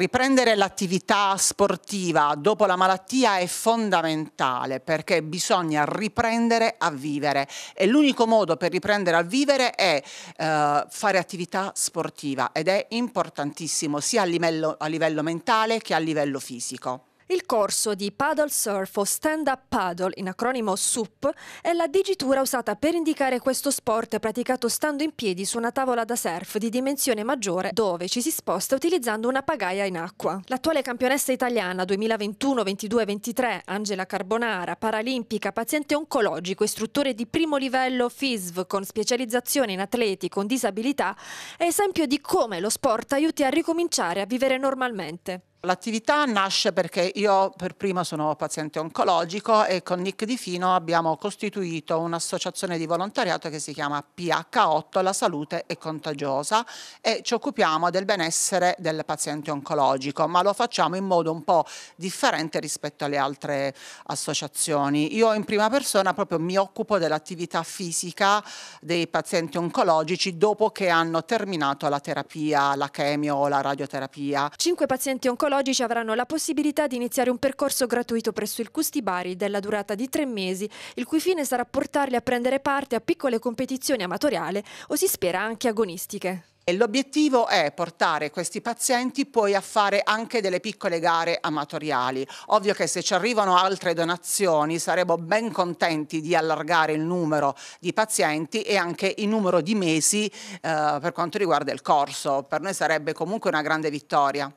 Riprendere l'attività sportiva dopo la malattia è fondamentale perché bisogna riprendere a vivere e l'unico modo per riprendere a vivere è eh, fare attività sportiva ed è importantissimo sia a livello, a livello mentale che a livello fisico. Il corso di paddle surf o stand up paddle, in acronimo SUP, è la digitura usata per indicare questo sport praticato stando in piedi su una tavola da surf di dimensione maggiore dove ci si sposta utilizzando una pagaia in acqua. L'attuale campionessa italiana 2021, 22 23, Angela Carbonara, paralimpica, paziente oncologico, istruttore di primo livello FISV con specializzazione in atleti con disabilità, è esempio di come lo sport aiuti a ricominciare a vivere normalmente. L'attività nasce perché io per prima sono paziente oncologico e con Nick Di Fino abbiamo costituito un'associazione di volontariato che si chiama PH8 La salute è contagiosa e ci occupiamo del benessere del paziente oncologico, ma lo facciamo in modo un po' differente rispetto alle altre associazioni. Io in prima persona proprio mi occupo dell'attività fisica dei pazienti oncologici dopo che hanno terminato la terapia, la chemio o la radioterapia. Cinque pazienti oncologici oncologici avranno la possibilità di iniziare un percorso gratuito presso il Custibari della durata di tre mesi, il cui fine sarà portarli a prendere parte a piccole competizioni amatoriali o si spera anche agonistiche. L'obiettivo è portare questi pazienti poi a fare anche delle piccole gare amatoriali. Ovvio che se ci arrivano altre donazioni saremo ben contenti di allargare il numero di pazienti e anche il numero di mesi eh, per quanto riguarda il corso. Per noi sarebbe comunque una grande vittoria.